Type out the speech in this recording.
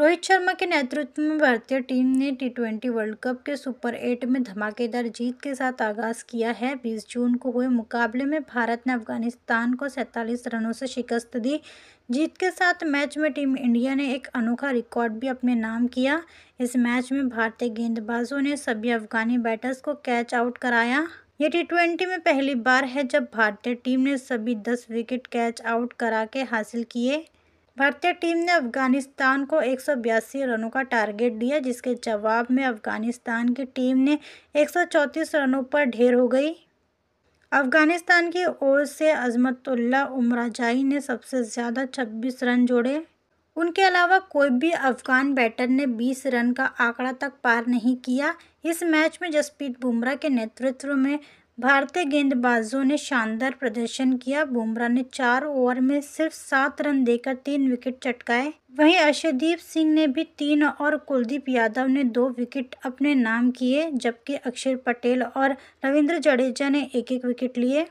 रोहित शर्मा के नेतृत्व में भारतीय टीम ने टी ट्वेंटी वर्ल्ड कप के सुपर एट में धमाकेदार जीत के साथ आगाज किया है 20 जून को हुए मुकाबले में भारत ने अफगानिस्तान को सैंतालीस रनों से शिकस्त दी जीत के साथ मैच में टीम इंडिया ने एक अनोखा रिकॉर्ड भी अपने नाम किया इस मैच में भारतीय गेंदबाजों ने सभी अफगानी बैटर्स को कैच आउट कराया ये टी ट्वेंटी में पहली बार है जब भारतीय टीम ने सभी दस विकेट कैच आउट करा के हासिल किए भारतीय टीम ने अफगानिस्तान को एक रनों का टारगेट दिया जिसके जवाब में अफगानिस्तान की टीम ने एक रनों पर ढेर हो गई अफगानिस्तान की ओर से अजमतुल्ला उमराजाई ने सबसे ज़्यादा 26 रन जोड़े उनके अलावा कोई भी अफगान बैटर ने 20 रन का आंकड़ा तक पार नहीं किया इस मैच में जसप्रीत बुमराह के नेतृत्व में भारतीय गेंदबाजों ने शानदार प्रदर्शन किया बुमराह ने चार ओवर में सिर्फ सात रन देकर तीन विकेट चटकाए वहीं अर्शदीप सिंह ने भी तीन और कुलदीप यादव ने दो विकेट अपने नाम किए जबकि अक्षर पटेल और रविंद्र जडेजा ने एक एक विकेट लिए